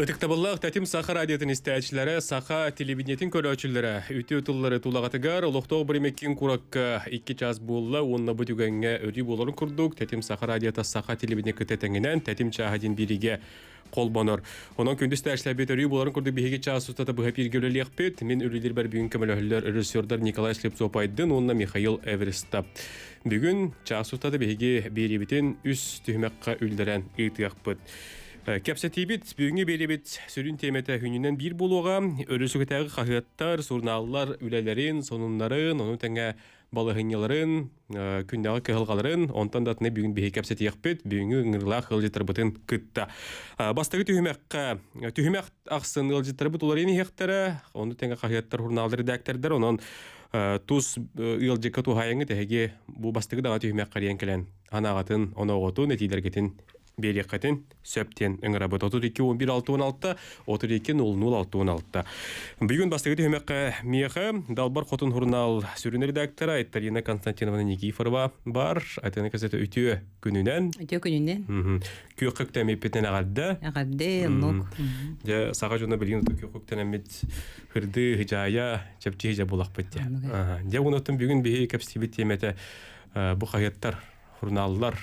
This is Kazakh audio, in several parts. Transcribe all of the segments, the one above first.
Өтіктабыллақ тәтім сақыр әдетін істәчілері, сақа телевиденетін көлөчілері. Үті өтілері тулағатығар, ұлықтоқ біремеккен құраққа, екі час болла, онына бүтігенге өрі боларын құрдық, Тәтім сақыр әдеті сақа телевидене күттетіңінен, тәтім чағадин беріге қол бонор. Онан күндіз өрі боларын Мен бәр бүгін Николай Слепцов онына Михаил Эверестап. Бүгін час ұстаты беге беребетін үс үлдірен Кәпсәтейбит, бүгінгі беребит сүрін теметі хүнінен бір болуға, өрісігітәгі қағыттар, сурналлар, үләлерін, сонынларын, оны тәңі балығынеларын, э, күндәгі кығылғаларын, онтан датыны бүгін бейі кәпсәті еқпет, бүгінгі үңірла қылжетір бұтын күтті. Э, бастығы түйімәққа, э, түйімәқ ақсын ғылжетір бұт олар ені хектері, оны тәңі қағыттар, хұрналдар, дәктердер, оның туз ғылжекі туғайыңы тәге бұл бастығы даға түйімәқ қариян кәлән, анағатын, оноғыту, нәтидергетін қатын сөптен ыңырабыт отур эки он бир алты он алтыта отур эки нул нул алты он алтыта бүгүн константиновна никифорова бар айтаны касета үтүө күнінен. үтүө күнүнөн күйөккөктөм эппетен агадда агадде лок же сага жона билген күйөккөктөн хурналлар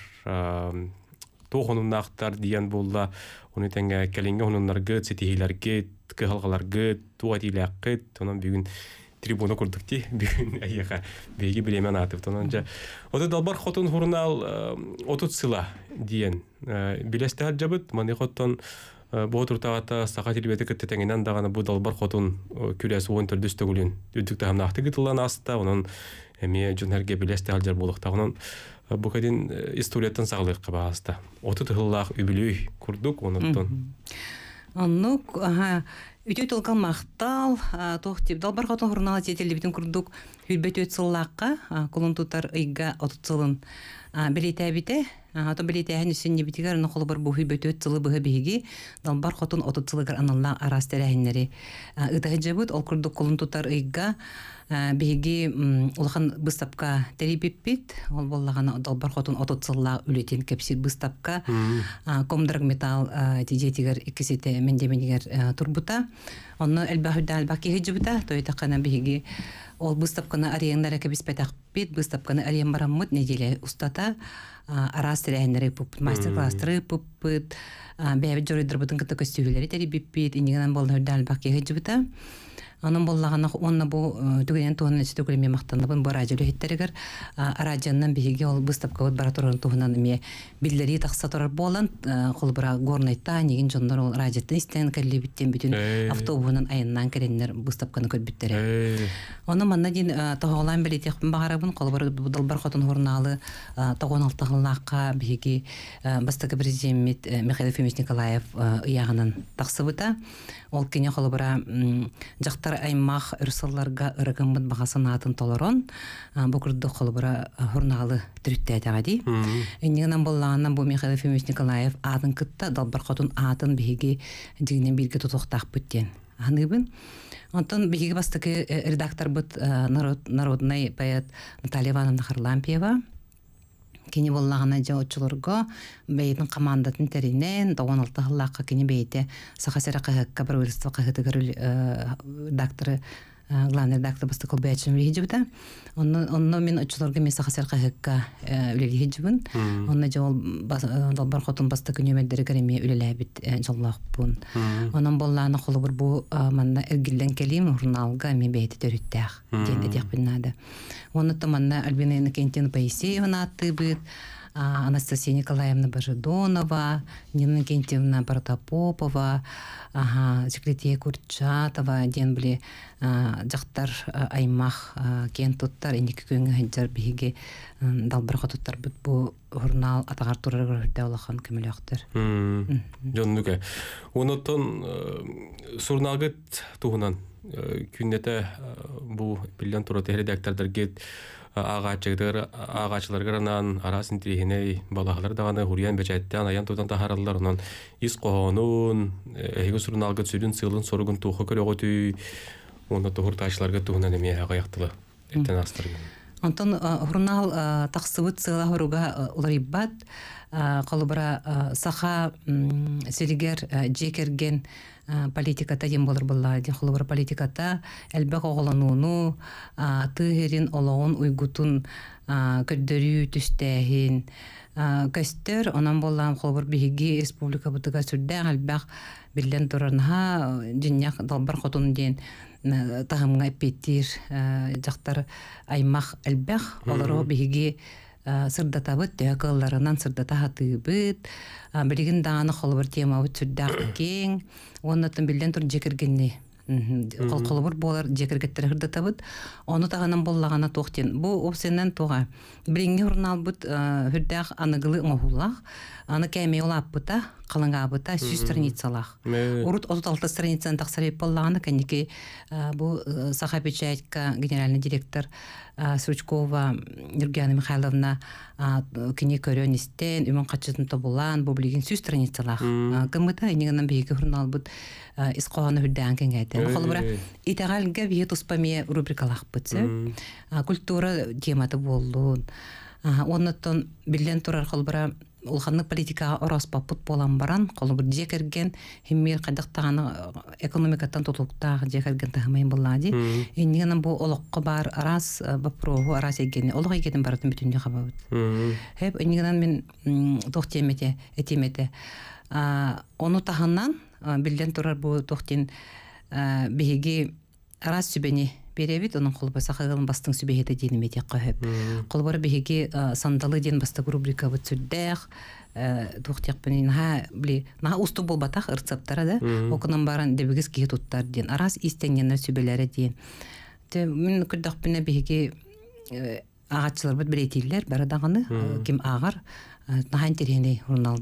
тохонуннаахтар диэн булла уну теңе келинге хунуннаргыт ситихилергит кыхалгаларгыт туатилеаккыт онон бүгүн трибуна курдук ти бүгүн эйеха беги билемен атып ононжа ота далбар хотун хурунал э, отут сыла диэн э, билестер жабыт маны хоттон э, боо туртагата саха тилбети кыттетеңинен дагана бу далбар хотун күрәс уон төрдүс төгүлүн үдүк аста гытылан аста онон эми жар Бұқадин э, историяттан сағылық бағасты. Оты тұғыллақ үбілей күрдік оныттан. Оннук, аха, үтөй толкан мақтал, тоқтеп, далбар қотын хұрнала тетелі бітін күрдік үйбет өтсыллаққа, құлын тұтар ұйға отыцылын әбіті. Атын білет әйін үсін небетігер нұқылы бір бұхи бөтөт цылы бұғы бігі, далбар қотын отыт цылығыр аналла арастер әйінлері. Үтәхі жабыт, ол күрді қолын тұтар ұйға, биһиги улахан быстапка терипиппит ол боллагана долбар хотун отоцылла үлетин кепсит быстапка комдрак металл тижетигер иккисите мендеменигер турбута онно элбахүдә элбаки хиджибута тойтакана биһиги ол быстапканы арендарака биспетахпит быстапканы арен бараммыт неделе устата арас тирәһиннәре пуппыт мастер класстары пуппыт бәбит жорыйдырбытын кыта костюлери тәрибиппит Анын боллағанақ онна бұ түгенен туғынан әсі түгілеме мақтаныбын бұр радио лөхеттерігір. Радионнан бігі ол бұстапқа бұд бара тұрын туғынан ме білдері тақса тұрар болан, құл э, бұра горнайтта, неген жондар ол радиоттан істен кәрлі біттен бүтін автобуынан айыннан кәренлер бұстапқаны көр біттері. Оны манна дейін э, тоғылан білетеқпін бағарабын, құл бұр бұдалбар қотын хорналы, э, тоғын алтығылаққа бігі бастығы президент Михаил Фемич Николаев ұяғынан тақсы Ол кене құл бұра жакта Тахтар аймах ырсылларга ырыгымбыт бағасын атын толорон букурды холбура хурналы түрүттэ атагади. Эннигинан боллааннан бу Михаил Ефимович Николаев атын күтті, далбар қотын атын биһиги дегінен белгі тутуктак бүттен. Аныбын Онтон биһиги бастыкы э, редактор быт э, народный поэт Наталья Ивановна Харлампиева. кини боллагына жоочулорго бейдин командатын теринен 16 хыллакка кини бейди сахасара кыһыкка бир уйлыстыкка кыдыгыр э, докторы главный редактор бастык обячын үлхиджибита. Онно онно мен очолорга мен сахасер кахыкка үлхиджибин. Онно жол бар хотун бастык күнөмөддөрү кереме үлелебит жаллах бун. Онон болланы қолы бір бу манда элгилден келим журналга мен бейти төрүттөх. Ден дек билнады. Онно томанна Альбина Кентин Паисеевна атыбыт. Анастасия Николаевна Бажедонова, Нина Кентьевна Протопопова, ага, Секретия Курчатова, ден біле жақтар аймақ и тұттар, Енді көңі хәнчар туттар далбырға журнал бұт бұ ғұрнал атағар тұрар көрді олақан көмілі оқтыр. Жон нүке. Онытын э, сұрналғыт туғынан э, күннеті э, бұл агачыгдыр агачыларгырынан арасын тирихиней балахалар даганы хурьян бечаттан аян тутан тахараллар онон ис кохонун эге сурун алгы сүрүн сылын соругун туху көрөгөтүй уну тухуртачларга туунан эме агаяктылы эттен астыргын Онтон журнал тахсыбыт сыла хоруга улариббат колубара саха сиригер жекерген политиката дем болар булла ди политиката элбек оголанууну тыгерин олоон уйгутун көрдөрүү түстээхин көстөр онан болған холбар биһиги республика бутыга сүрдээх элбек биллен турарнаха диннях долбар хотун жақтар аймақ таһымга эппеттиир жактар аймах элбэх олоро биһиги э, сырдатабыт төкылларынан сырдатаһатыыбыт э, билигин дааны холобур тема сүрдээх кең оннотун билден қол қолы бір болар жекиргеттере хырдатабыт ону тагынан боллагана тохтен бу обсенен тога билинге урналбыт э, хүрдээх аныгылы оңохуллах аны кэмей улаппыта қалыңабыта сүз страницалах урут отут алты страницаны тақсарып боллағаны кәнеке бұл э, саха печатька генеральный директор сручкова юргияна михайловна кине көрөн истен үмөн качытынта булан бу билген сүз страницалах кмт инигенен бейге журналбыт из коаны хүрдән кеңәйтен холбура итагалга бие туспаме рубрикалах бытсы культура тематы болдун оннотон билен турар холбура улханнык политикага ораспа пут болан баран колубур жекерген химмир кайдактаганы экономикатан тутуктаг жекерген тахмайын буллади иннигенен бу олокко бар арас бапрову арас эгени олок эгеден баратын бүтүндү кабабыт хеп иннигенен мен тохтемете этимете ону таханнан билден турар бу тохтин биһиги арас сүбени беребит онун холбасахагын бастың сүбеһете диэн мете кахып холбор биһиги сандалы диэн баста рубрика бут сүрдээх тухтиякпенин ха бли наха усту батах ырцаптара да окунан баран дебигис киһи туттар диэн араас истененер сүбелери диэн те мин күрдахпине биһиги э, агачыларбыт билетииллер бара даганы ким агар нахан терени урнал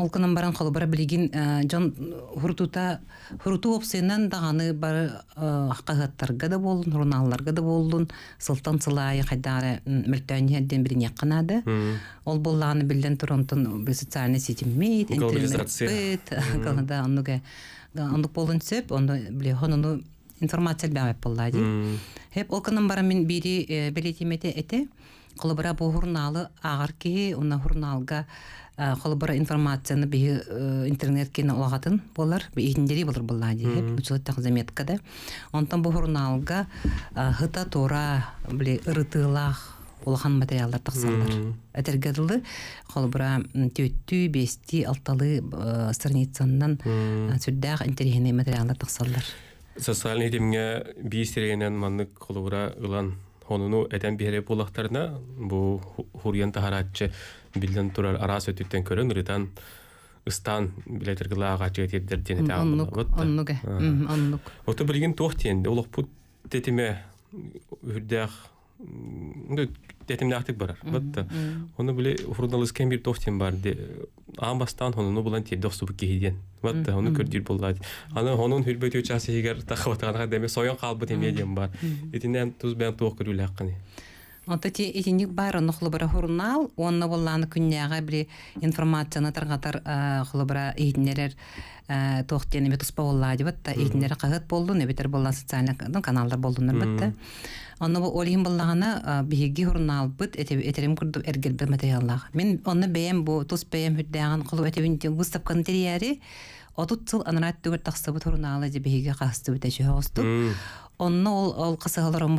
Ол кынан баран қалы бара билигин жон хуртута хурту опсенан даганы бар хакыгаттарга да болдун, урналларга да болдун, сылтан сылай кайдары мөлтөньядден бирин якынады. Ол болланы билден туронтун социальный сетиммейт, интернет, когда онуга ондук болдун сеп, онда биле хонону информация бәгәп болла ди. Хеп ол кынан бара мен бири э, билетимете эте, холобара бу журналы агар ки уна хурналга холобара информацияны би интернет кине улагатын болар бииндери болар булла диеп учулаттак заметкада онтан бу хурналга хыта тора бли ырытылах улахан материалдар тақсалар. Әтергәдылы холбыра төттү, бести, алталы страницаннан сүддәг интерегене материалдар тақсалар. Социальный демгә бистеренен Оның этен бере бұл бу bu huryan билден турар turar aras ötütten körün ыстан билетергила агачы етедер дене оннук оннук ото не актык барар. Батта. Оны биле фурдалыс кембир тофтен бар де. Амбастан хону булан те досту кигиден. Батта оны көрдир булат. Аны хонун егер деме калбы бар. Этинен туз бен тоқ көрүлө акыны. Онта те итинник бар болланы күннәгә информацияны таргатар э, э, социаль Онны бу олим буллагана биһиги хурнал бит этерим курдуп эргелбе материаллах. Мен онны бәем бұл тус бәем хүддәгән кылу этебин густав отут сыл Онны ол ол кысыгаларын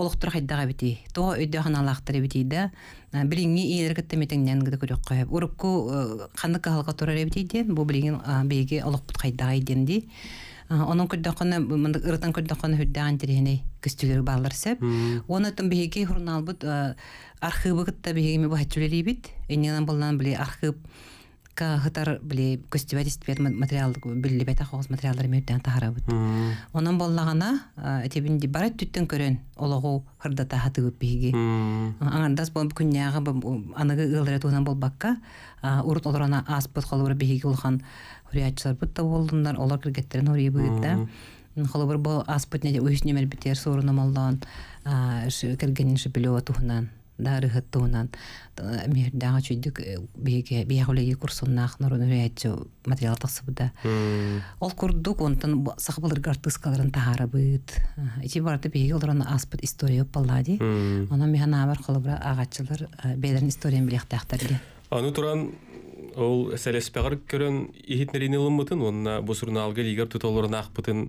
олохтор хайдаға бити то өйдө ханалахтар бити да билинги иеркетте метеңнен гыды көрөк кой урукку канды э, турар бити де бу билингин беги олохпут хайдаға иденди онун көрдөкөне мында ырытан көрдөкөне хүддәгән тирени күстүлөр баллар сеп оны тым беги хурналбыт архивы кытта архив ка хытар биле көстүбәдис материал биллебета хогыз материалдар мөттән тахарабыт. Онан боллагана әтебинди барат түттен көрөн ологу хырдата хатып биги. Аңардас бом күннягы аныгы ылдыра туган болбакка урут олорона аспыт холур биги улхан хуриятчылар бутта болдундар олар киргеттерин хури буйда. Холур бо аспыт неде уйснемер битер сорунамалдан киргенин шипелева тугунан даарыһыттуунан миирдааҕа чүйдүк биэхулеги курсуннаахнорун үрээтчи материал тахсыбыда ол курдук онтон сахбалырга артыскаларын тахарабыт ити барды биэги олорон аспыт история паллади ону миханаабар холобра агачылар бээлерин историян билехтаахтар ди аны туран ол сәлеспәғар көрөн ихитнерин ылыммытын онна бусурнаалга лигер тутолорун ахпытын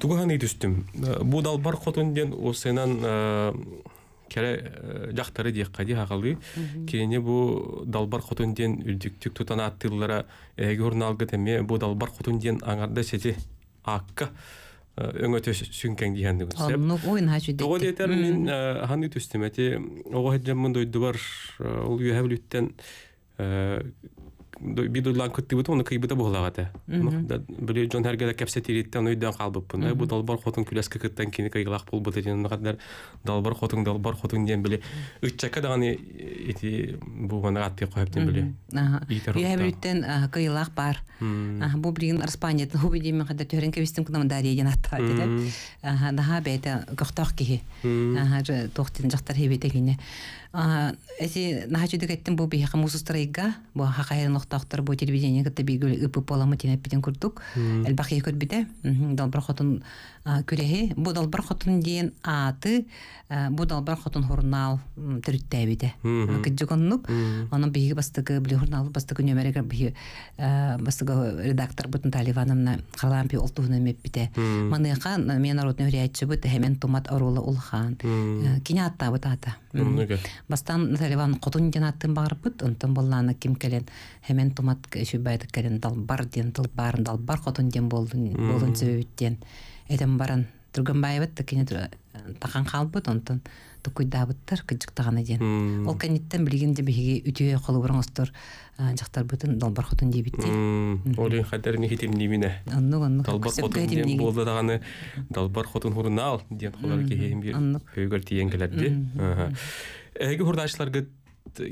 тугахан ий түстүм э, бу дал бар хотун ден осенан э, кере э, жактары дияккади хагалы кирене бу далбар хотун ден үлдүктүк тутана аттыллара эги орун алгыт эме бу далбар хотун ден аңарда сети акка өңө төс сүнкең дигенди күнсеп тогон этер мен ханы түстүм эти ого хеджаммын дойду бар ол юхабилүттен бир улан көттү буту уну кыйбыта бугулагата били жон хергеда кепсе тиритте ону үйдөн калбып бундай бу долбор хотун күләскә кыттан кини кыйгылак булбут эден кадар долбор үтчәкә ити бар. Бу блин Испания хуби димен хәтта төрен кебистем кына монда дигән атта диде эти нахачуды кеттим бу бихе мусустрайга бу хакайрын охтактар бу телевидение кытты бигүл үпү поламы тинеп битен курдук элбахи күреһи будалбар хотун диэн ааты э, будалбар хотун хурнаал төрүттээбите э. кыджыгоннук онун биһиги бастыгы били хурнаал бастыгы нөмереге биһи бастыгы э, редактор бутун таливановна халампи олтугуна меппите маныха мен народный урядчыбыт хемен тумат орула улхан кине аттабыт ата бастан таливан хотун диэн аттын багарбыт онтон боллааны ким келен хемен тумат шүбайдык келен далбар диэн далбар далбар хотун диэн болдун болдун сөбүттен эдем баран турганбаеват такине тахан халбыт онтон тукуйдаабыттар кыджыктагана диэн ол каниттен билген де биһиги үтүө холубурун остор жактарбытын долборхотун диэбитти олин хатер болду даганы бир тиен келерди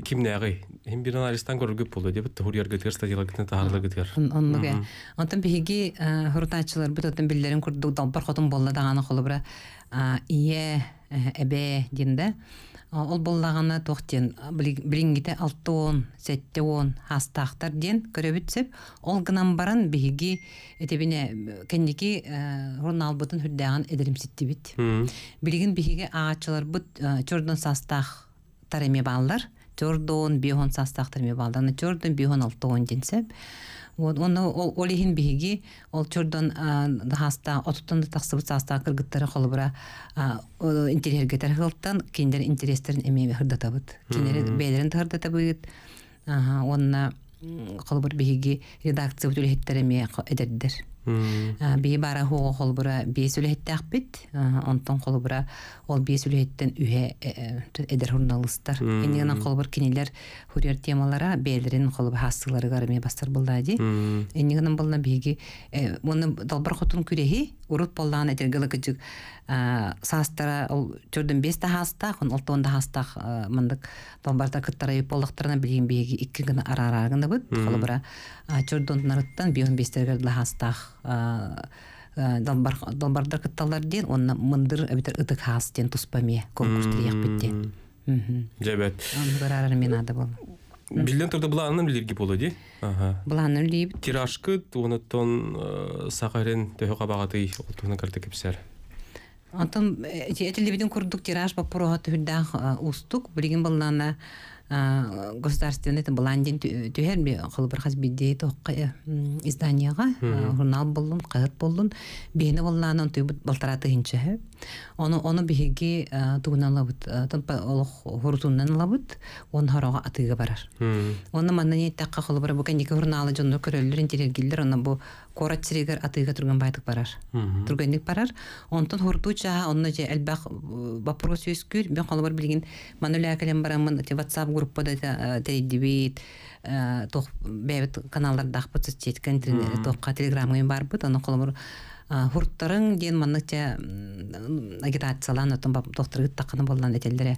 кимнәгый һәм бирен аристан көрүп көп болду деп тәһүр ярга тер стадияла кетне таһарлы кетер. Оннуга. Антын э. биһиги э, хуртачлар бит отын билләрен күрдү далбар болду да аны кылы бира. Ие э, эбе динде. Ол боллаганы тохтен билингите алты он, сетте он хастахтар ден көрөбүтсеп, ол гынан баран биги этебине кенники Роналд бутын хүрдәган эдеримситти бит. Билигин биги агачылар бут чордон састах тареме баллар чордон бион састахтар ме балданы чордон бион алтон денсеп вот оны ол олихин биги ол чордон хаста оттон да тахсыбы саста кыргыттар холбура интерьерге тархылтан киндер интерестерин эме хырдатабыт киндер бейлерин тархырдатабыт онна холбур биги редакция эме эдердер Э, бии бара хугу холбура биэс үлэхэттэхпит э, онтон холбура ол биэс үлэхэттен үһэ э, эдер хурналыстар энигана холбур кинилер хурер темалара бээлерин холбур хастыларыгар эме бастар булдаади энигана булна биги муну долбар хотун күреһи урут боллаан эдергылы кыжык Э, саастара ол түрдүн бес тахастах он алтон тахастах э, мындык долбарда кыттара полдоктарына билген биги икки гана арарагында быт бара э, түрдүн нарыттан бион бестергер лахастах долбардар кытталар ден он мындыр абитер ытык хас ден туспаме конкурс тирияк битте жабет ара мен менада бол Билден тұрды бұл анын білерге болды де? Бұл анын лейб. Тиражкы, оны тон сағарен төхі қабағаты ұлтығына кірді кепсер. Антон, э, эти люди курдук тираж по порога тюдах э, устук, блин, был на государственный это бландин түһер би кылбыр хас биддей токка изданияга журнал болдун кайыр болдун бені болланын туйбут балтараты хинче оны оны биһиги тугуналабыт олох хурутуннан алабыт он хорога атыга барар оны не таққа кылбыр бу кенеки журналы жондо интерес интергиллер оны бу корат сиригер атыга турган байтык барар тургандык барар онтон хурдуча онно же элбак э, вопрос үскүр мен кылбыр билген мануля келем барамын те whatsapp группада э, тейдибит э, тох бэбит каналдардахпыт соцсеткен тохка телеграммамен барбыт аны холомур э, хурттарың ден манныкча агитациялан отон тохтыргыт такканы болдан этелдере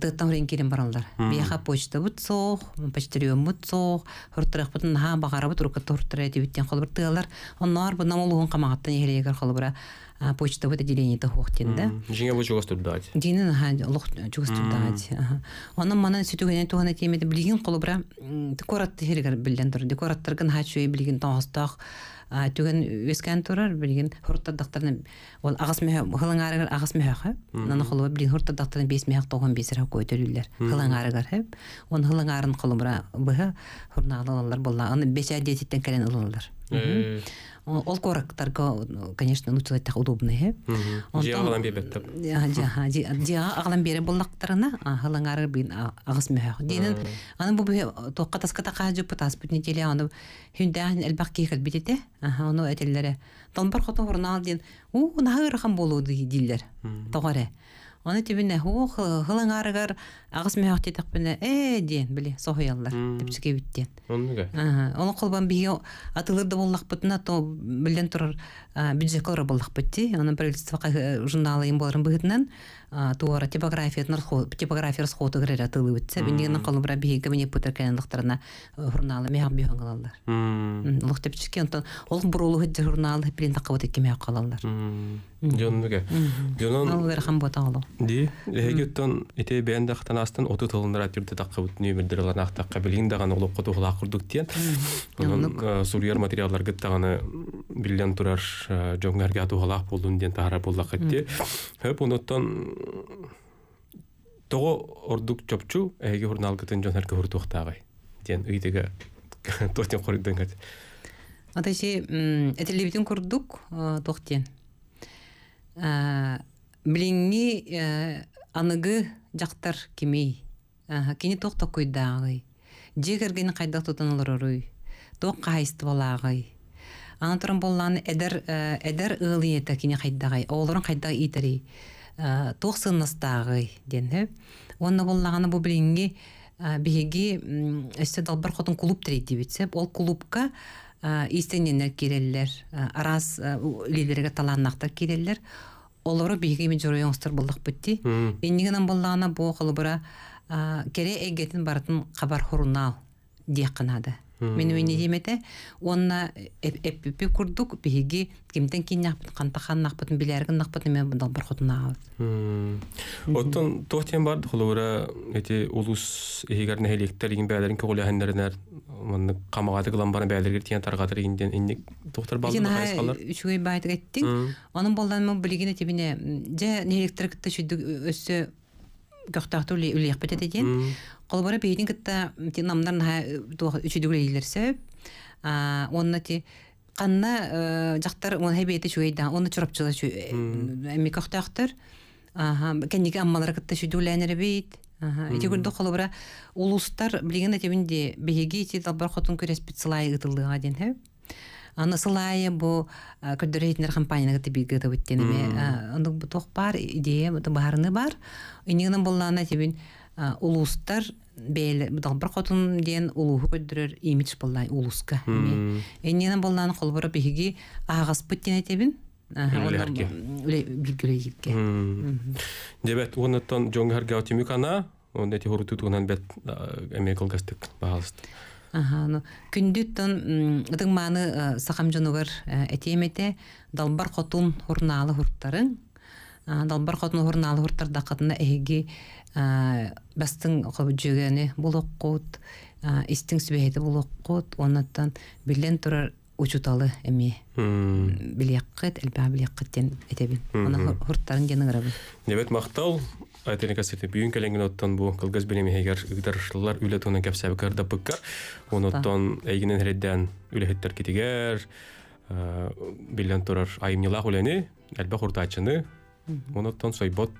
тыттан хурен кирин баралдар бияха почта бут сох почтальон бут сох хуртырах бутын ха багара бут рукат хуртыра тибиттен холбур тыалар оннар бу намолугун камагаттан эхелегер холбура почтовое отделение это хохтин, да? Жиня вы чего студать? Дина на лох чего мана сюда Білген декорат тур. Декорат тарган хачу и Түген мә білген 5 ол корактарга конечно ну нутилайттах удобныйы оагалан бебеттеп диа агалан бере боллактарына хылыңары бин агыс мөһөх динен аны бу тоққа таската кажып таспут нетеле аны хүндан элбак кихел битете аны этеллере тонбар хотон хорнал дин у нагырхан болуды диллер тогоре Оны тебіне хух хылың арыгар ағыс э соғы біле деп тепсике біттен. Оны қолбан атылырды боллақ бұтына то білден тұрыр бюджет кылыр боллақ бітті. Оны журналы им боларын бұғытынан туара типография типография расходы атылы бітті. Біндегені қолыбра биге кабинет пөтеркәнлықтарына э, журналы қалалар. қалалар дьоннуге дьонон аллар хам ботало ди легеттон ите бен дактан астан оту тылындыра тирде такка бут нөмірдер э, э, ак такка билин даган улук коту хула курдук тен анан сурьяр материаллар гыттаганы билден турар жоңгарга ату хула болдун ден тара болла кетти хөп оноттон того ордук чопчу эге хурналгытын жонарга хурдуктагы ден үйдеге тотен кориден кет Атайси, әтелебетін көрдік э, тоқтен. Ә, Блинги, ә, аныгы жактар кимей ә, кини тох токуйдагый жегергени кайдак Тоққа тох болағы. аны тұрын болланы эдер эдер ыылы қайдағы оларын кайдагай оолорун кайдаг Тоқ тох сыннастагый ден онна боллаганы бу билинги биһиги өссө далбар хотун клуб тирейдибит ол клубқа Э, истененер киреллер, э, араз э, лидерге таланнақтар киреллер. Олары биге мен жүрөй оңстыр болдық бітті. Енігінен болағына бұл қылы кере әгетін барытын қабар хурунал дек қынады мен үйіне онна э, э, эппи курдук кемтен кимтен кин нахпыт кантахан мен бир оттон бар холура эти улус эхигерне хелектер иген бәлерин көгөлө қамағады мын камагаты кылан бара бәлергер тиен инден инник балды байт мен гөхтахту үлек бит деген. Қолбары бейдин кытта онна қанна жақтар онна чурапчыла чу эми гөхтахтар. Аха, кенниге аммалар кытта чүдүлөнөр бит. Аха, эти гүлдө қолбара улустар көрес сылай Анысылайы бу күрдөрәйтнер компанияны тиби гытыттен эме. Аны бу бар, идея бу барыны бар. Инегенең буллана тибин улустар бел бутал бер хатын ден улуу көдөрөр имидж буллай улуска. Инегенең буллана холбор биһиги агас буттен тибин. Билгелейке. Дебет оннан жоңгар гаутимик ана, онда күндүттөн сақам мааны э, сакамжынугар әтемете, э, далбар хотун хурнаалы хурттарын э, далбар хотун хурнаалы хурттарда катына әйге бастың жүгені кобжөгени булоккут истиң сүбэһети булоккут оннаттан билен турар учуталы эми билияккыт элбаа билияккыттен этебин уна хурттарын дениграбын дебет мактал Айтыны кәсәте бүген келенген оттан бу кылгыз белеме егер игдаршылар үле туны кәпсәбе кырда пк. Он оттан әйгенен хәреддән үле хәттәр китегәр. Билән торар айым нила хүләне, әлбә хуртачыны. Он оттан сойбот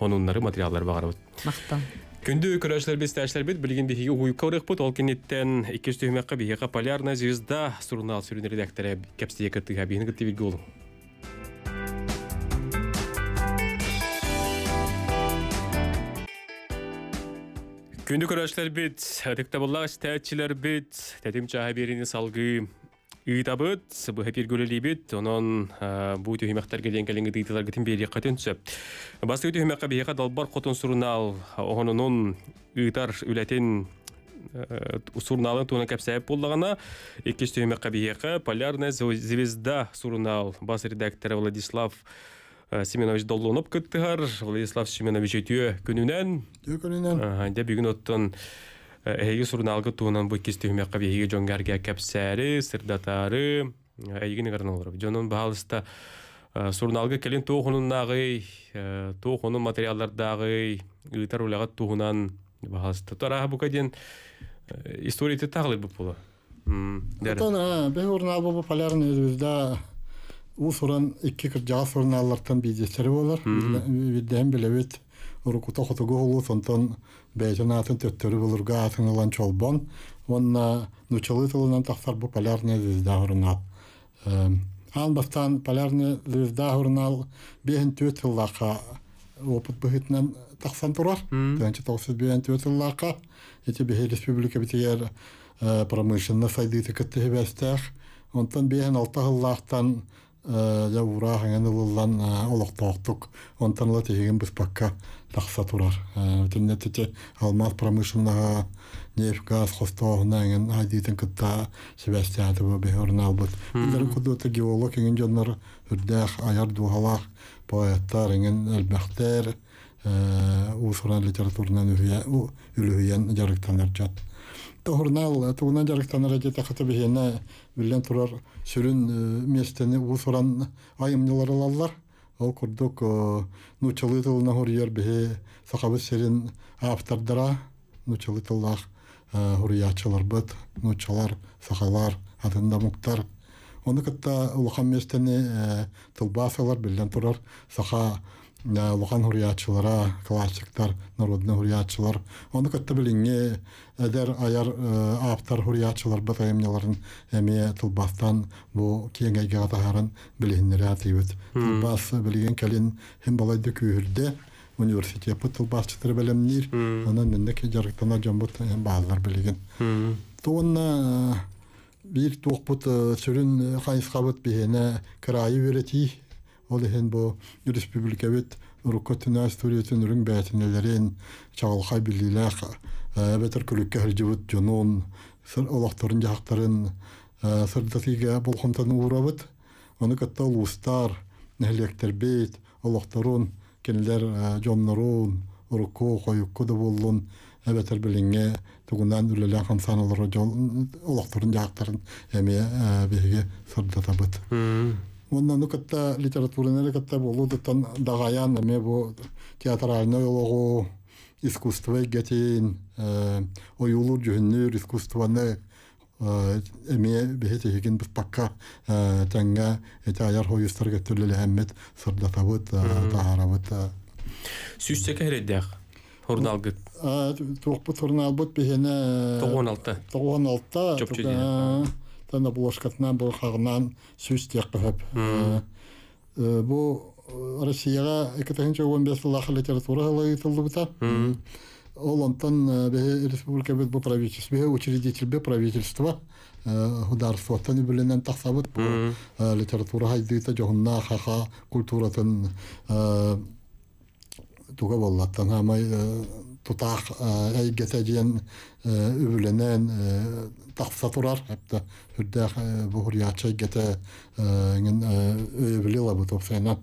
онунлары материаллар бағар Мактан. Мақтан. Күнді күрәшілер біз тәшілер біт, білген бі хеге ғойып көріқ бұд, ол кенеттен 200 түймеққа бі хеге звезда сұрынал сүрінер редакторы кәпсі екірті ғабиын күтті білгі олың. Күнді көрәшлер бит, әдікті бұллаш тәтчілер бит, тәтімчі әберіні салғы Үйтабыт, бұ әпер көлелі бит, онын бұ түйімәқтер келден кәлінгі дейтілер гітін бері қатын түсіп. Басты түйімәққа бейеға далбар қотын сұрынал, оғынының үйтар үләтен сурналын туна кәпсәйіп болдығына, екеш түйімәққа бейеға полярная звезда сурынал, бас редакторы Владислав Владислав Э, Семенович долунып кеттер. Владислав Семенович тие күнүнен. Тие күнүнен. Аа, инде бүгүн оттон эйге сурун алгы туунан бу кисти үмөк кабы эйге жоңгарга капсары, сырдатары, эйгени карналар. Жонун баалыста э, сурун алгы келин туунун нагы, э, туунун материалдар дагы, үтөр улага туунан баалыста тарах бу кеден историяты тагылып бу пула. Мм, дәрәҗә. Тон, а, бе у соран икки кыржаа сорун аллартан биздестери болар видден билебит урукута хотугу улу сонтон төттөрү булурга атын ылан чолбон онна нучалы тылынан тахсар бу полярная звезда урунал албастан полярный звезда урунал бехин төт ыллака опыт быхытынан тахсан турар тэнчи тохсыз бехин төт ыллака эти бехи республика битигер промышленность сайды тыкытты хебестэх онтон бехин алта ыллахтан Э, я ура хаңан ылылан э, олоқтоқтук онтанла теген быспакка тақса турар тенне э, тете алмаз промышленного нефть газ хостогна ген айдитен кытта себастиаты бу бехорнал бут билдерин кудута геолог еңін жоннор үрдэх аяр дуғалақ поэттар ген элбахтер усуран литературнан үлүһүйен жарыктанар жат Тоғырнал туғынан жарықтан радио тақыты бігені білен тұрар сүрін местені ұсыран айымнылар алалар. Ол күрдік нучылы тылына ғұрыяр бігі сақабы серін автордыра нучылы тыллақ ғұрыячылар бұд, нучылар, сақалар, атында мұқтар. Оны күтті ұлған местені тылбасылар білен тұрар сақа Лухан хурятчылара, классиктар, народный хурятчылар. Оны кытты билинге әдер аяр аптар хурятчылар батаймнеларын әме тұлбастан бу кеңәйге атаһарын билиннере атыбыт. Тылбас білген келин һәм балайды күһүлде университет бу тылбасчытыр белемнир. Анан менде кеҗарыктана җамбут баалар билген. Тонна бир туқ бут сүрін қайысқа бұт бейіне кірайы өреті ол иһэн бу республикабыт рукотунаас туриятын үрүң бәтинелерин чагалха билилээх ә, бетер күлүккө хылжыбыт жонун сыр олохторун жахтарын ә, сырдатыга болхонтаны урабыт оны кытта улустар нэхлектербит олохторун кенилер жоннорун ә, уруку койукку да боллун әбәтер билинге тугунан үлелән хамсан олору жол олохторун жахтарын эми биһиге сырдатабыт Монна ну катта литературный болу дытан дагаян ме бу театральный олого искусство гетин э, оюлу жүннүр искусствоны эме бехете хигин бит пакка э, таңга эте аяр хоюстар гөттүрлү хэммет сырдатабыт тахарабыт Сүстеке хередях Хорналгыт. Тоқпы торналбыт бехене 96. 96 тана булашкатнан э, бу хагынан сүз тияккеп. Бу Россияга 2015 лахы литература лайтылды бута. Ол онтан э, бе республика бе правительство, бе учредитель бе правительство э, хударство тан биленен тахсабыт бу литература хайдыта жохунна хаха культуратын туга боллаттан хамай тутаах эйгетедиен үбүленен тахса турар хепте хүрдээх бухурьяча эйгете өйөбүлила бу топсайнан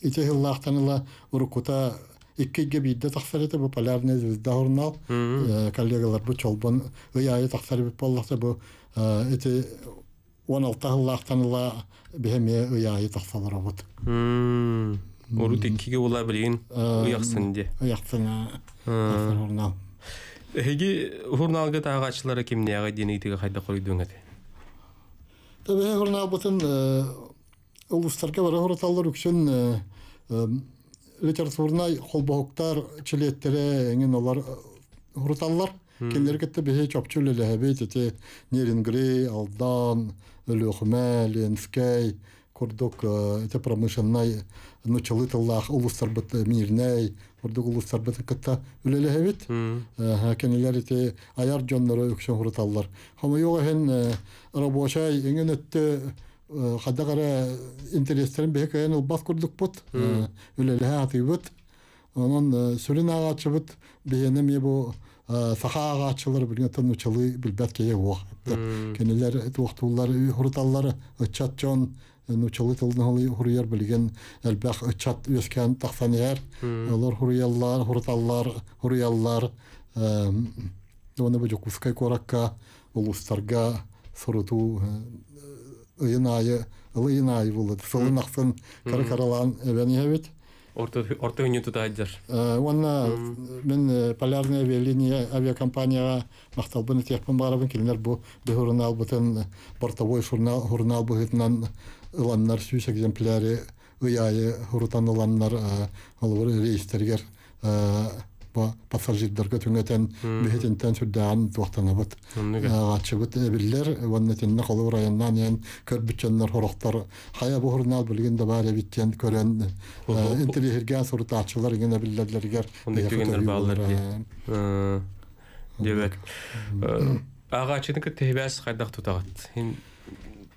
ите хиллаахтаныла урукута иккиге бидде тахсарыты бу полярный звезда журнал коллегалар бу чолбон бу эти он алты Ору теккеге ола білген ұяқсын э, де. Ұяқсын. Э, э. Хурнал. Хеги хурналга тағачлары кемне аға дені итіге қайда қойдың әді? Табе хурнал бұтын ұлыстарға бара хұрталар үкшін литературнай қолбауқтар чилеттері еңін олар хұрталар. Кендер кетті бе чопчулі ләхәбет еті Нерингри, Алдан, Өлөхмә, Ленскай, курдук эти промышленной ну чылытыллах улустарбыт мирней курдук улустарбыт кытта үлелеһебит кенелер эти аяр дьоннору үксен хуруталлар хомо юга хен рабочай эңен өттө хадагара интерестерин бехекаен улбас курдук бут үлелеһе атыйбыт онон сүрин агачыбыт биене ме бу саха агачылар билген тынучылы билбет кее уақытты кенелер туохтуулар хуруталлар ычат жон Нучалы тылны хуруяр билген әлбәх чат үскән тахсанияр. Олар хуруяллар, хурталлар, хуруяллар. Оны бу жокускай коракка, улустарга соруту ыйынайы, ылыйынайы булды. Сылын ақсын каракаралан әбәне әбет. Орты үнен тұта әддер. Онна мен полярная авиалиния авиакомпанияға мақталбын текпін барабын келінер бұ бұрынал бұтын бортовой журнал бұғытынан ыланнар сүз экземпляри ыяйы урутан ыланнар олвор рейстергер пассажирдарга түңөтен бехетентен сүрдаан туактанабыт агачыбыт эбиллер ваннетинне колу районнан ен көрбүтченнер хая да баары биттен көрөн дебек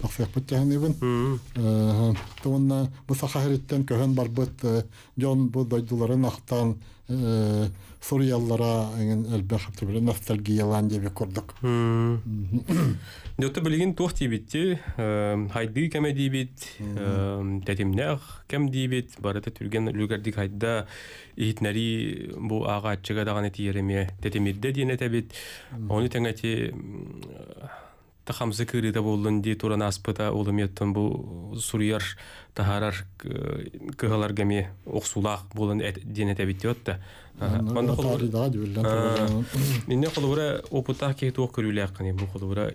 тахсыяппыт тяханыбын. Тонна бу сахариттен көһөн барбыт Джон бу дойдулары нахтан сурьяллара эген әлбәхәт бер ностальгиялан дип күрдек. Дәтә билген тох дибитте, хайды кеме дибит, тәтимнәр кем дибит, барыта түрген люгәрдик хайда итнәри бу ага чыга даганы тиереме тәтимиддә дине тәбит. Оны тәңәти тахамзы кырыда болдун ди туран аспыта олыметтен бу сурияр тахарар кыгалар гами оксулах болан дене табитте отта анда холбура инне холбура опутах ке тох көрүлө аккани бу холбура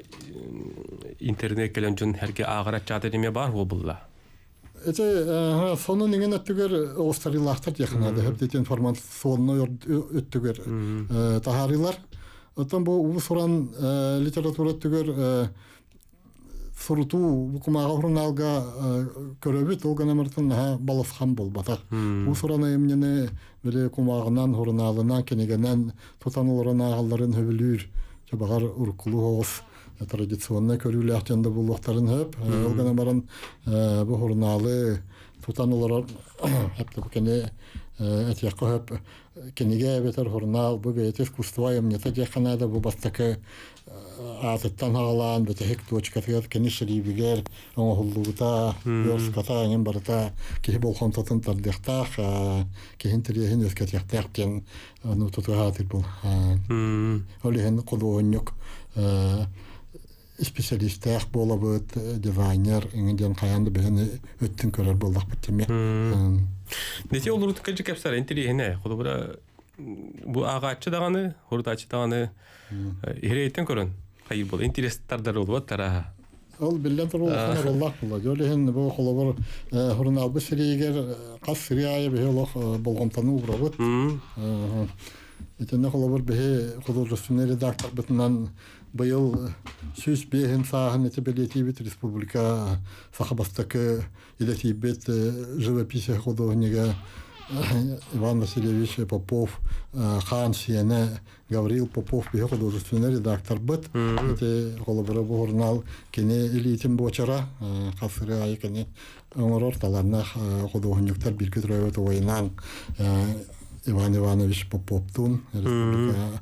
интернет келен жон херге агыра чаты деме бар бу булла Это соны неген өттүгөр остарилахтар жакынады. Хеп информационный өттүгөр э, тахарилар Оттан бу бу суран литература түгөр суруту бу кумага урналга көрөбүт ол гана мартын ха баласхан болбатак. Бу сураны эмнени биле кумагынан урналына кенегенен тутануларына алларын хөбүлүр чабагар уркулу хос традиционный көрүлөк жанда булуктарын хөп. Ол гана бу урналы тутанулар хапты кене этиэкка хөп киниге эбетер хурнаал бу беетис кустуайым нета деханада бу бастакы атыттан аалаан бетехик точкатыгар кини ширибигер оңохуллугута ёрската аңын барыта кихи болхон татын тардыктаах кихин тириехин өскетиактаах диен ну тутугаатыр бул олихен кулуоннюк специалисттер болобыт дивайнер иңиден каянды бени өттүн көрөр болдак биттиме Нәсе ол рутка же кепсәр интересне, худо бура бу агачы даганы, хурдачы даганы э, ирейтен көрөн. Хайыр бул интерес тардар ул вот Ол биллен тур ул хана Аллах булла. Жолеген бу холо бур э, хурна албы сиригер э, кас сирияе бе ул болгон тану урагыт. Этен холо бур бе худо жосунери дактар быйыл сүс бехин сааһын эти билетибит республика сахабастакы илетибит живописи художника Иван Васильевич Попов, Хан Сиене, Гаврил Попов, бе художественный редактор быт. Эти голубыры бу журнал кене илитим бочара, касыры ай кене оңорор таланнах художниктар бир көтөрөйөт ойынан Иван Иванович Поповтун, республика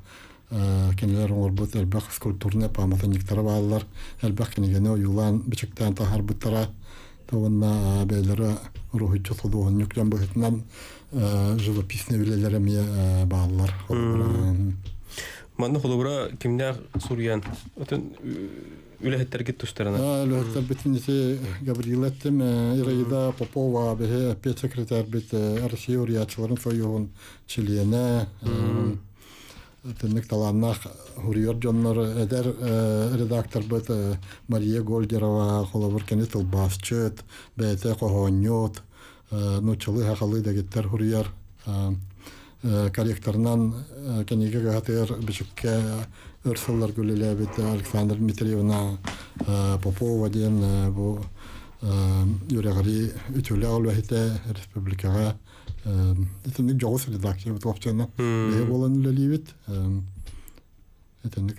кенелер оңорбут элбэх скульптурны паматын никтара баалар элбэх кенегене уюлан бичиктан тахарбыттара тонна бейлері рухиччу судуун нүктен быхытынан живописный билелере мие баалар манны холобура кимне сурьян отын үләһеттер кит тустарына үләһеттер битинсе габриила тем ирайда попова бе пет секретар бит архив риячыларын союн члене тыннык таланнах хуриор дьоннор эдер редактор быт Мария Гольдерова холобур кени тылбасчыт бэте кохоньот ну чылы хакалы дегеттер хуриор корректорнан кенеге гатер бичукке өрсөллөр гүлелебит Александр Дмитриевна Попова ден бу Юрий Гари Үтюля Олвахите республикага Этенник жалос редакция вот вообще не Этенник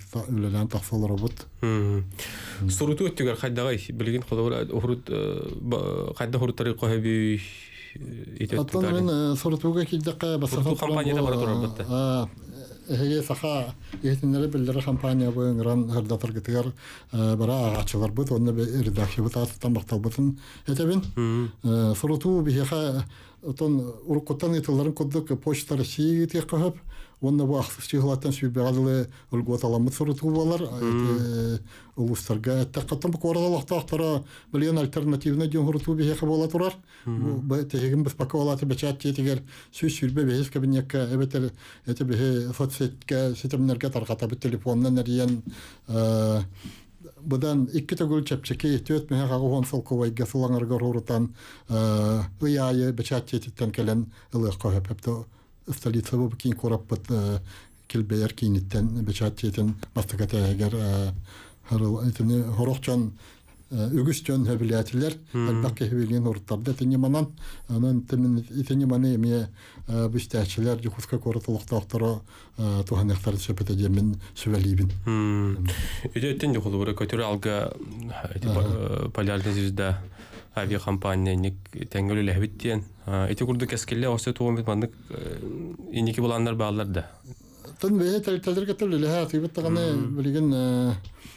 бара Отон уркутан итыларын куддык почта России тек кахып, онна бу ахсыгылаттан сүбе адылы улготаламы суруту болар. Э, Улустарга тақаттан бу коралалахта ахтара билен альтернативна жумхурту бихе хабала турар. Бу тегин бис пакалаты бечат тегер сүй сүрбе бехис кабинекка эбетер эте бихе соцсетке сетемнерге тарката телефоннан телефоннан э бұдан икки тогул чепчеки төт меһе хагы солковайга сылаңарга рурутан ыяйы бечаттеттен келен ылы кохепепто столица бу кин киниттен хорохчан үгүс жөн хөбүләтилер әлбәкке хөбүлген уртарда тенеманан анан темен тенеманы эме э, бүстәчилер юхуска коротолукта актара э, тухан яктар сөпөтө жемин сөбөлибин үдөттен жохолу бура көтөр алга э, полярный звезда авиакомпания ник тәңгөл үләһбиттен эти курду эскелле осы туум бит иники буланнар баалар да тен бе тәлтәләргә төлөлә хәтибет тагына билген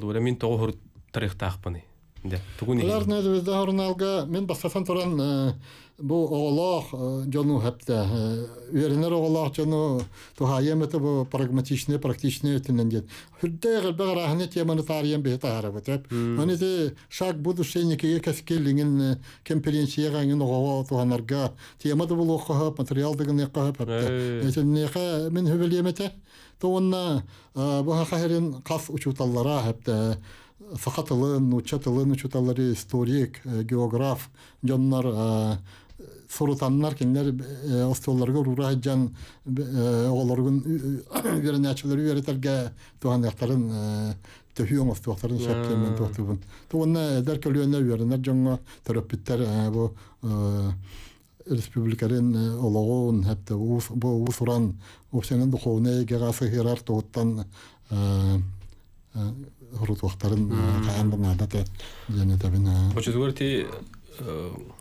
холуре мин то хор тарихтах э. де тугуни мен бастасан туран э, бу оголох э, жону хапта вернер оголох жону тухаем бу прагматичный практичный тенен хүрдэ Тоғынна э, бұға қайырын қас ұчуталлара әпті сақатылын, э, ұчатылын ұчуталлары историк, э, географ, жоннар сорутаннар кеннер остолларга рура жан оғолоргун веренячылары веретерге туған яқтарын төһүөн остуахтарын шапкемен туахтыбын. Тоғынна дәркөлөөнер веренер жоңго төрөппіттер бу республикарын э, ологон әпті уус бу уусуран духовны гагасы хирар тоттан хурутвактарын э, э, каандынада те және табин очугур ти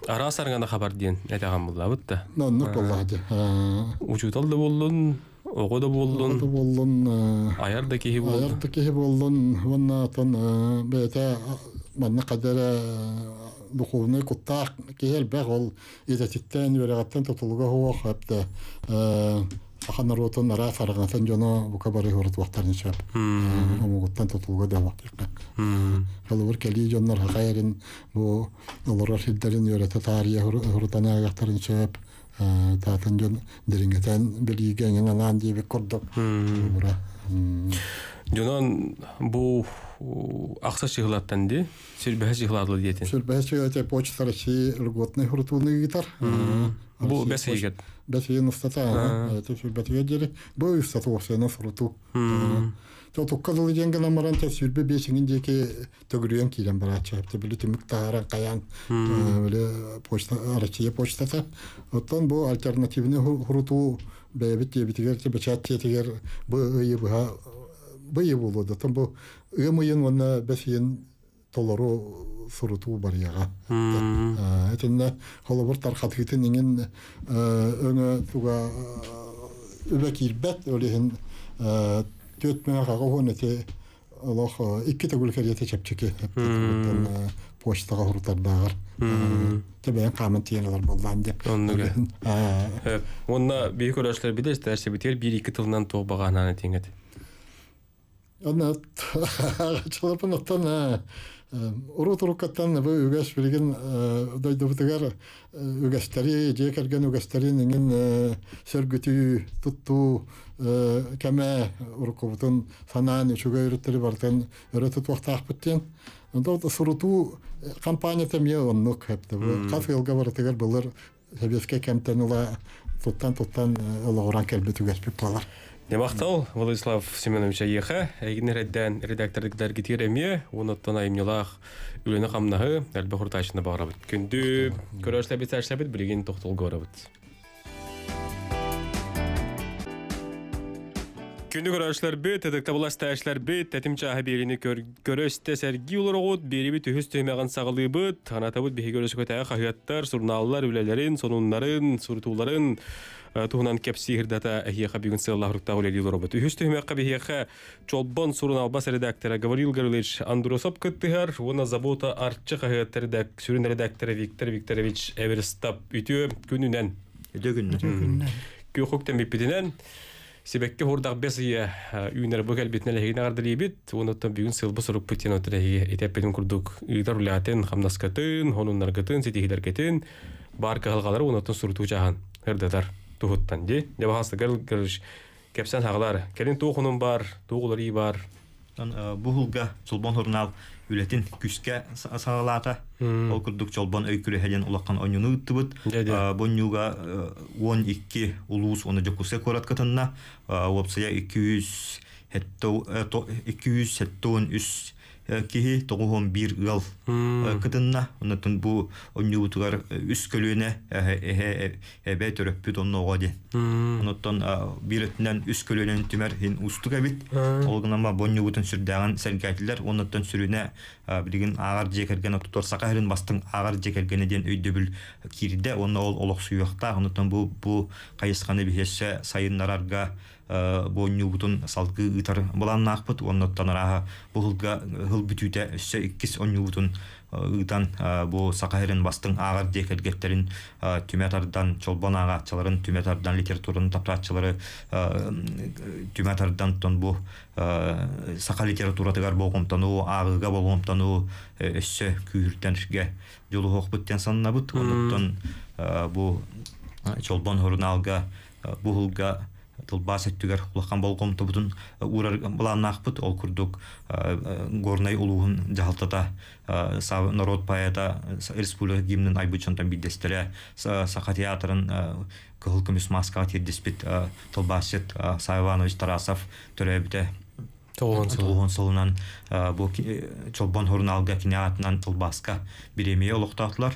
ара саргана хабар диен этаган буллабыт болдың да Да да бухуны куттаах киһил бэх ол идатиттэн үрэҕэттэн тутулга хуох эпте э, ханаротон ара фарганатан жоно бука бары хорот вактарын чап э, омугуттан тотулга да вактыкка халыбыр кели жоннор хакайрин бу олорор хиддерин өрөтө таария хорутана гактарын чап э, таатан жон дерингетен билигенген анан диебек кордок бура бу ақса шығылаттан де сүрбәһі дейтін сүрбәһі шығылатя почта россии льготный хуртулны гитар бұл бәсі егет бәсі ен ұстата әті сүрбәті бұл сұрыту намаран почта россия почтата оттан бұл альтернативный хурту ымыйын уонна бесиен толору суруту барияга э, этинне холобур тархатыгытын иңин э, өңө туга э, үбө кирбет олехин төт мөңө кага хуон эти олох икки төгүлкерете чепчики почтага хурутардагар тебен камын тиенелер болдан деп онна бийик олашлар бидес бир икки тылынан теңет Ана чалапын аттан урут үгәш билген дойдобутыгар үгәштәри же кәмә урукубутун санаан үчүгә үрүттери бартын үрөтүт вактаах бүттен онда суруту компания теме оннук хепте кат елга бартыгар булар хебеске кемтен ула туттан Демақтал Владислав Семенович Аеха, әйгін рәддән редактордықтар кетереме, оныттан айымнелақ үліні қамнағы әлбі құрташыны бағырабыд. Күнді көрәшті бет әршәбет білген тоқтыл көрабыд. Күнді көрәшілер бет, әдікті бұласты әшілер бет, әтімчі аға беріні көрөсті сәргі олар ғуд, беребі түхіз түймеған сағылы бұд, анатабыд беге көрөсі көтәі қағияттар, сұрналылар, үләлерін, сонунларын, сұртуларын, туһунан кепсигер дата хиеха бүгүн сылла хруктау лелил робот. Үһүс төһмө кабиеха чолбон сурун албас редактора Гаврил Гаврилович Андрусов кыттыгар, уна забота артчы хагатырда сүрүн редактора Виктор Викторович Эверстап үтү күнүнөн. Дөгүннөн. Көхөктөн бипидинен себекке хордақ бес ие үйінер бөгел бетіне ләхегіне ағарды лейбет, оныттан бүгін сылбы сұрып бөттен отыр әйе етәппетін күрдік үйдар үләтін, қамнаскатын, хонуннаргатын, сетегілергетін, бар қағылғалар оныттан сұрыту жағын, ғырдадар туһуттан ди дебахасы гыл гыл кепсен хаглар бар тугулари бар э, бухулга чолбон хурнал үлетин күскә сагалата ол курдук чолбон өйкүлөһеден улаккан онюну ыттыбыт э, боннюга э, он икки улуус оны жокусе кораткатынна уопсая киһи тоғуһун биир ыал э, кытынна онотун бу оннюгутугар э, үс көлүөнэ э, эбэ төрөппүт онноого ден онуттан биирөтүнөн үс көлүөнөн түмөр ин устук эбит олгунама боннюгутун сүрдааган сәргәтилер онуттан сүрүүнө билигин ағар жекерген отутор сакахирин бастың ағар жекергене ден өйдөбүл кирде онно ол олок суюакта онуттан бу бу кайысканы биһессе сайын нарарга боонню э, бутун салгы ыытар баланнаахпыт онноттан арааха бу хылга хыл бүтүүтэ өссө иккис онню бутун э, ыытан э, бу сакаһырын бастың агар диэкергеттерин түмэтардан чолбон аагаатчыларын түмэтардан литературанын таптаатчылары түмэтардан тон бу сака литературатыгар болгомтануу аагыга болгомтануу өссө күүртенишге жолуохпуттен саннабыт онноттон бу чолбон хорунаалга бу хылга тылбас өттүгер улахан болгом тобутун ә, урар булааннаахпыт ол курдук ә, ә, горной улуун жахалтата сав народ поэта республика гимнин айбычонтан биддестере саха театрын кылкымыс маска тирдеспит тылбасыт сайванович тарасов төрөбите Тоғын солынан бұл чолбон хорналга кине атынан тылбаска биремей олуктаатылар.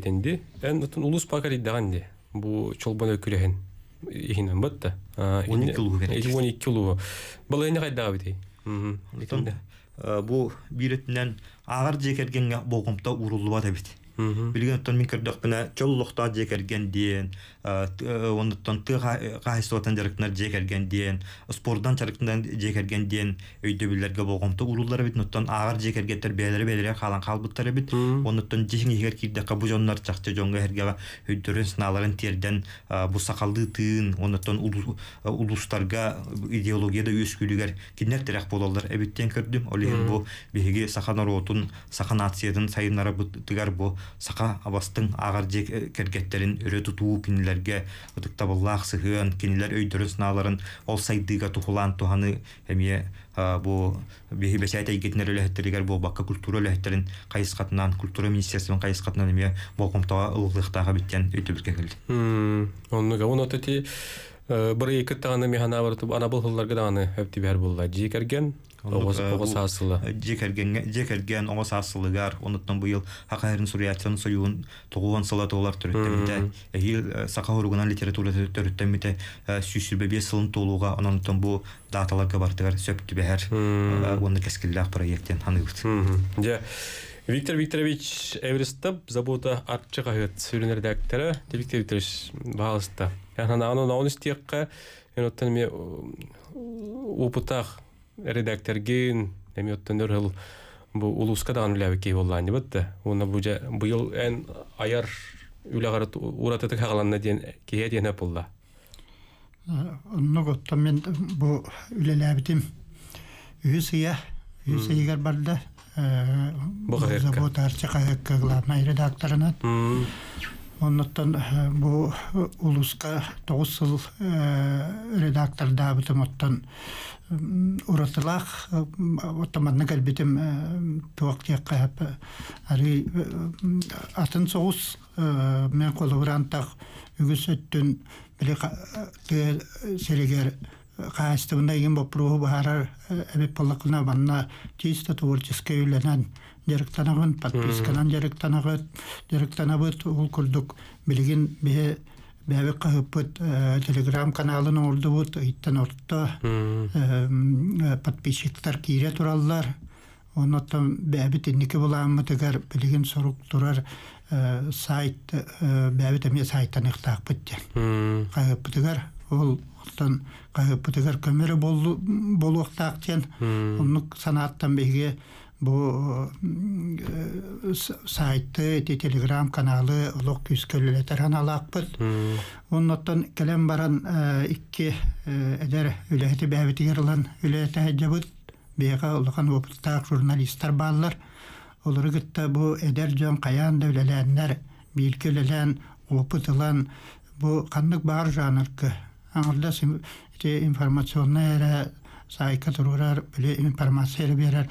дигенди, эн бүтүн улус пакыр дигенди. Бу чолбоно күрәһен. Ихинен бәтта. А, 12 кг. Бул эне кайда э, бит. Мм. Бу биретнән агыр җекергәнгә булгымта урылып ата бит. билген тон мен кырдыхпына чоллохта же керген диен э, онуттан ты кахисотан жарыктан же керген диен спордан жарыктан же керген диен өйдө билерге болгомту уруллар бит нуттан агар же кергеттер бэлери бэлери халан калбыттар бит онуттан жихин эгер кирдакка бу жоннар чакчы жонго херге өйдөрүн сыналарын терден бу сакалды тыын онуттан э, улустарга идеологияда өскүлүгер кинер терек болалар эбиттен көрдүм олен бу биһиги саханаротун саханациядын сайыннары бытыгар бу сақа абастың ағар э, кергеттерин өрө тұтуу кенелерге ытыктабыллаах сыһыан кенелер өйдірі сынааларын ол сайдыга тухулан туханы бұл бу бехибесяйт айгетинер өлөһеттеригер бу бакка культура қайыс қатынан культура әме бұл эмие болгомтога біттен биттен өйтөбүрке келді оннуга он өтеті быры екі тағаны механа бар ана да аны даганы болды булла жекерген оңо саасылыгар онуттан быйыл хакаэрин сурятын союун тугуан сыла тоолар төрүттөмите эхил э, сака хоругунан литература төрүттөмите э, сүүсүрбебие сылын толууга ононуттан бу даталарга бартыгар сөптүбэхер уонна кескиллаах проекттен ханыгыт же Виктор Викторович Эврестап забота Викторович редактор гейн эмиотта нөрхөл бу улуска да анылап кей боллан дип атта. Уна бу же эн аяр үлегәр уратыты кагыланна дигән кейе дигән булды. Э, Нугатта мен бу үлеләп дим. Үсия, үсигәр барда. Э, бу заботарча кайык кагыланна редакторына. Оннан э, бу улуска 9 ел редактор дабытымыттан уротылах оттаманны кэлбитим э, туактиак кэп әрі э, э, атын соғыс мен колурантах үгіс өттін биле серегер каастыбына боп бопруу баара эбеп полакына банна чисто творческий үлэнен директанагын подписканан директанагы директанабыт ул курдук билигин бие бәбі қағыппыт телеграм каналын ордыбыт ыйттан орто подписчиктар кире тураллар онотон бәбі теннике буламмы тегер билигин сорук турар сайт бәбі теме сайттан ыктаакпыт де қағыппы тегер ол оттан қағыппы тегер көмере болуктаак тен онук санааттан беге bu saytı te telegram kanalı lok küsküle terhan alaqpıt onnotan kelem baran 2 eder ülehti beveti yerilen ülehti hajjabut beqa ulqan opta jurnalistlar ballar olur бу bu eder э, э, каян qayan devlelenler bilkelelen бу bu qanlıq bar janırkı anırda sim сайка турурар биле информация берер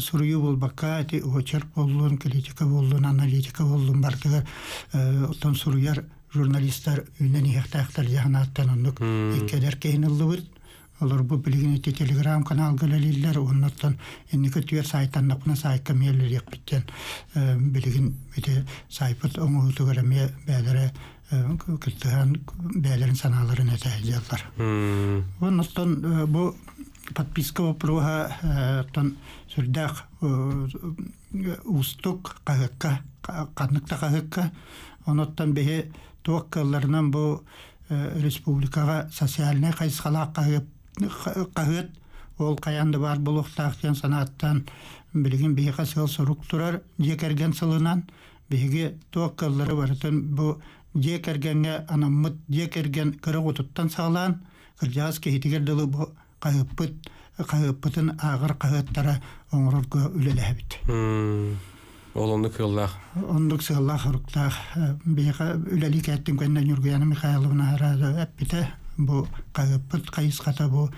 сурую болбакка ти очерк боллун критика боллун аналитика боллун бартыгар оттон суруяр журналисттар үнен ихтахтар яхнаттан оннук иккедер кейныллыбыр олар бу билигинити телеграм канал галалиллер оннаттан энники түйер сайттан напна сайка меллер якпиттен билигин бите сайпыт оңуутугара ме бәдере кылтыһан бээлерин санааларын этээдиаллар оннотон бу подписка вопруха тон сүрдээх устук кагыкка каныкта кагыкка оноттон беһи туок кылларынан бу республикага социальный кайсхалаак кагыт ол каянды бар булуктаактен санааттан билигин биһиха сыл сурук турар диекерген сылынан биһиги туок кыллары барытын бу де кергенге мыт де керген көрі отуттан саалаан кыржаас кехитигер дылы бу кайыппыт кайыппытын агыр кайыттара оңорорго үлелэбит Олонды кыллах. Ондук сыллах руктах. Бега үлели кеттин көннө Нургияна Михайловна хараза бу кайыппыт кайыс ката бу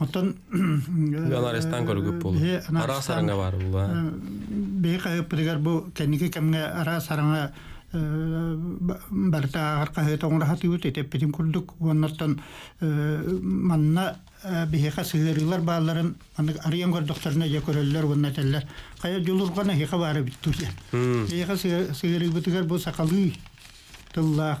Отан Галар эстан Ара сараңга бар бул. Бейка пригар бу кенеге кемге ара сараңга барта арка хета оңра үт этеп битим күлдүк. Оннан манна бейка сыгырлар же көрөлөр Кая бары биттүр. Бейка бу сакалы тыллак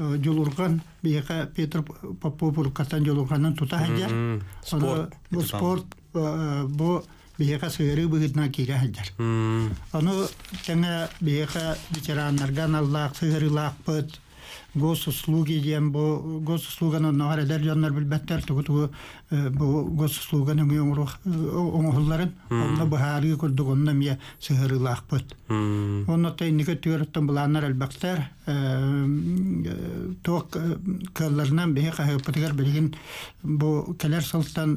жолурган бияка Петр Попов катан жолурганын тута хаджар. Спорт. Бу спорт э, бу бияка сөйрү бүгүтна кире хаджар. Аны таңа бияка ветерандарга наллак сөйрү Госуслуги ген бу госуслуганы одно аредерди одно билбеттер тугу э, бу госуслуганы өңөр өңөлләрен э, онда бу һәригә күрдег онда мия сәһәре лах бит. Онны тай нигә төер аттан бу аннар албаклар э, э ток белгән бу теләр сылттан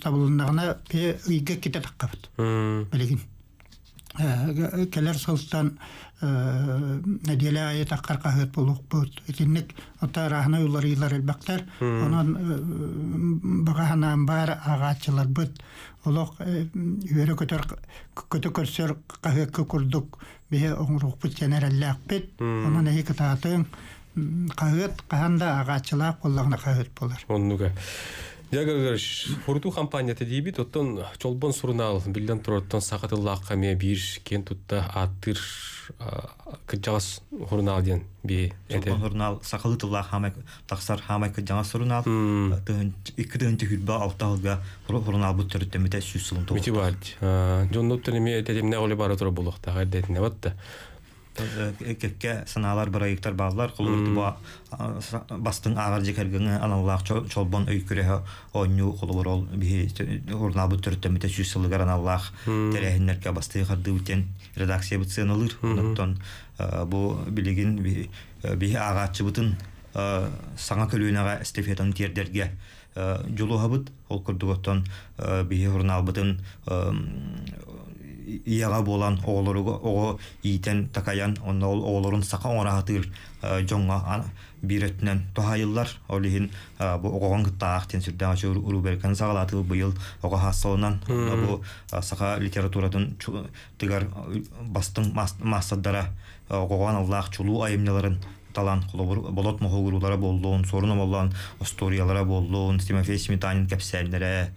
табылындына гына пе иге китеп әккә Э, келер сылстан э, диле айы таққар қағыт болуқ бұд. Итінник ұта рахына ұлар илар әлбәқтер, онын э, бағаһынан бар ағатшылар бұд. Олық үйері көтер көті көрсер қағыт көкірдік, бе оңруқ бұд кенер әлләқ бұд. Онын әйі қытатын қағыт қағанда ағатшылар қоллағына қағыт болар. Оның Дягагаш, фурту компанията дейбит, оттон чолбон сурнал, билден туроттон сақатылла ме бир, кен тутта аттыр, кыджалас хурнал ден би. Чолбон хурнал, сақалы тылла хамай, тақсар хамай кыджалас сурнал, икки дынты хүлба алта хылга хурнал бұт түріттемеде сүз сылын тоғылта. Мити бальд. Джон Ноптон еме әтетемне ғоле бары тұры болуқта, ғайрдетіне батта. Э, кекке саналар проекттар баалар кулурду ба бастын агар жекергене аналлах чолбон өйкүрө онню кулур ол би урнабы төртөмөтө сүз сылыгар аналлах терехиннерке басты харды бүтен редакция бүтсен алыр оттон э, бу билигин би э, агачы бүтүн саңа көлүүнага эстафетаны тиердерге жолуһабыт ол курдуготтон бии урналбытын ияға болан оғолоруга оғо иитен такаян онна ол оғолорун сақа оңарахатыр жоңа биреттинен тухайыллар олихин бу оғоған кыттаах тен сүрден ачы уруберкен сагалаты быйыл оға хассалынан бу сақа литературатын тыгар бастын массаддара оғоған аллах чулуу айымнеларын талан холобур болот мохогурулара болдуун сорун боллан историялара болдуун Тимофей Сметанин кепсәлләре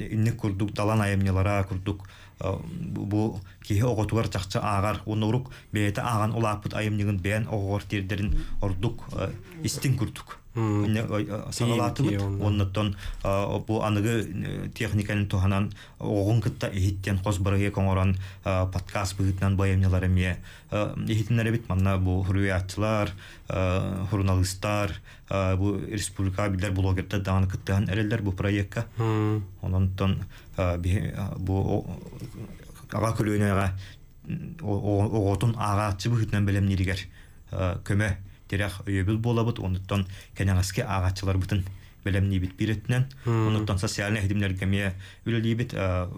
инне курдук талан айымнелара курдук бу киһи оготугар чахча ағар унурук бэйэтэ ааган улааппыт айымнигин бээн огогор тирдерин ордук э, истин күрдүк э, сагалаатыбыт оннотон э, бу аныгы техниканын туханан огун кытта эхиттен кос барыге коңорон подкаст быгытынан байымнялар эмие эхитиннеребит манна бу хуруяатчылар Э, журналисттар э, бұл республика билер блогерді даан кыттыган әрелдер бұл проектка бұл аға э, көлеуіне көлөөнөга оготун агачы бүхүтүнөн белем ниригер көмө терях өйөбүл болабыт онуттон кенеңаске агачылар бытын белем нибит биретнен онуттан социальный хидимлер кеме үлелибит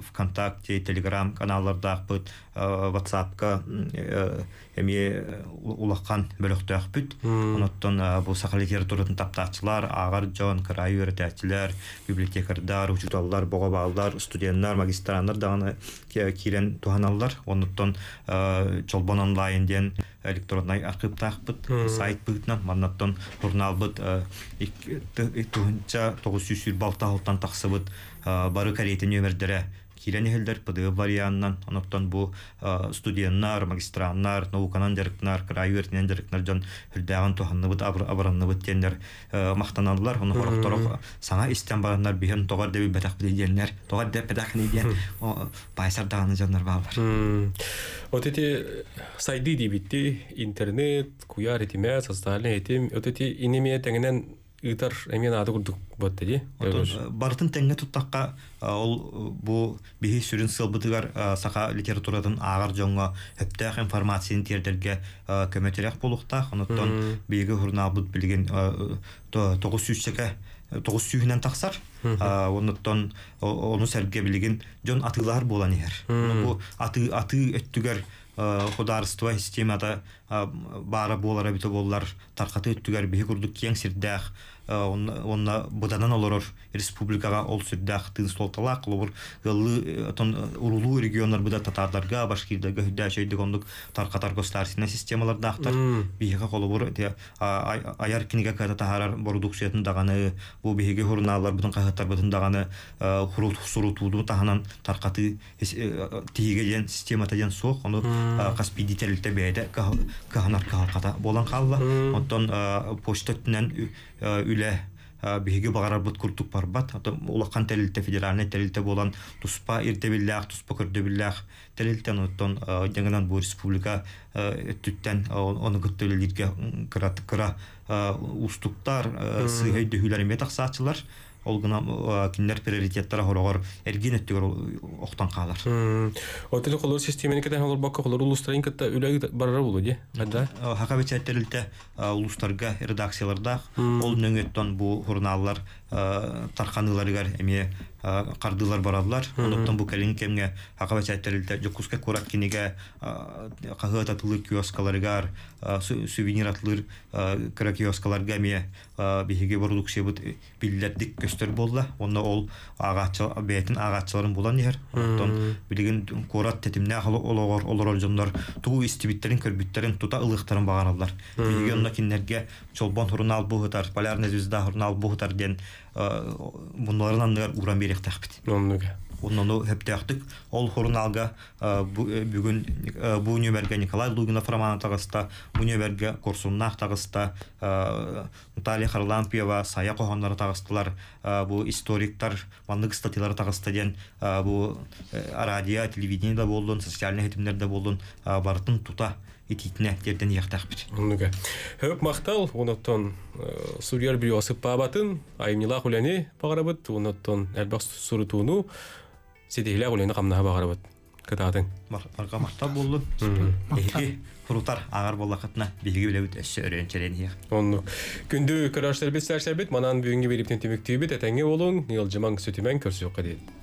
вконтакте телеграм каналларда бұл ватсапка э, э, эми э, улаккан бөлөктөөхпүт оноттон бул сака литературатын таптаачылар агар жон кырай үйрөтүүчүлөр библиотекардар учиталлар богобаалдар студенттар магистрандар дагы кирен туханаллар оноттон чолбон онлайн ден электронный сайт сайтпытна маннаттон журналбыт тугунча тогуз жүз балтаалтан таксыбыт бары каретин өмөрдере киленеһелдер ПДВ варианнан оноттон бу студияннар магистраннар науканан директнар краевертнен директнар жан хүлдәгән тоханны бит абранны бит тендер мактананлар аны хорохторок саңа истән баганнар биһен тогар деп бетәк дигәннәр тогар деп бетәк дигән байсар даганы жаннар бар вот эти сайды дибитти интернет куяр итимә социальный итим вот эти ыытар эмен ады курдук да же бартын теңге туттакка ол бу бихи сүрүн сылбытыгар сака литературадан агар жоңго эптеах информацияны тердерге э, көмөтерек болуктах онуттон биги хурнаабыт билген э, э, тогуз сүүсчеке тогуз сүүһүнен таксар онуттон ону сәрге билген жон атыылар болан иһер бу аты аты өттүгер Э, хударство системада э, бары буолара бите боллар тархаты үттүгэр биһи курдук Э, онна буданан олорор республикага ол сүрдэх тын солталак лобур гылы э, э, тон урулуу региондар буда татарларга башкирдерге хүддэ чөйдүк ондук таркатар государственный системалар дахтар биһиге колобур те аяр киниге ката тахарар продукциятын даганы бу биеге хурналар бутун кахаттар бутун даганы хурут сурутууду таханан таркаты тиге ден система сок ону каспидителте бээде каханар кахалката болан калла оттон почта Э, үле э, биһиги багыра бут куртук бар бат ата улакан телил те федеральный телил болан туспа ирте биллях туспа курду биллях телил те нуттон э, бу республика түттен аны гөттөлүлүккә кыра кыра устуктар сыйгай дөһүләр мәтәхсәчләр ол гына киндер приоритеттары хорогор эргинет дигер октан калар. Ол теле холор системени кетен холор бакка холор улустрайын кетте үлэг барар болу ди. Да. Хакабет сайттерилте улустарга редакцияларда ол нөңеттон бу журналлар Э, тарханыларыгар эме э, кардылар баралар онуттан бу келин кемге акабачаттарылда жокуска курак кинеге э, кагыт атылы киоскаларыгар сувенир атылыр кыра киоскаларга эме биһиге борулук себут биллердик көстөр болла онда ол агачы бетин агачыларын булан иер онтон билигин курат тетимне ологор олорор жондор туу истибиттерин көрбүттерин тута ылыктарын баганалар биһиге онна киннерге чолбон хурнал бухытар полярная звезда хурнал бухытар деген бунларын э, анныгар уран берехтахпит онно хөптөктүк ол хорун алға бүгін, э, бу э, нөберге Николай Лугинов романы тагыста бу нөберге Корсунна тагыста Наталья Харлампиева сая кохондары тагыстылар бұл историктар маннык статьялары тагыста ден бу радио телевидение да болдун социальный хетимдер да болдун бартын тута ититіне терден яқтақпыт. Нуга. Хөп мақтал, онаттан э, сурияр бир осып пабатын, айымнила хуляне бағарабыт, онаттан әлбақ сурытуыну, седегілі хуляне қамнаға бағарабыт. Кытатын. Марқа мақтал болды. Эхи, хұрутар ағар болақытына белгі біле бүт әсі өренчерен Онну. Күнді манан